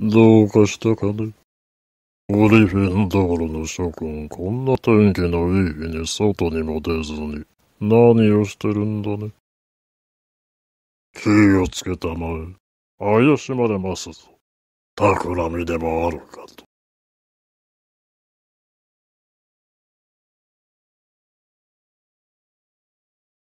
どうかしたかねグリフィンダールの諸君、こんな天気のいい日に外にも出ずに、何をしてるんだね。気をつけたまえ、怪しまれますぞ。企みでもあるかと。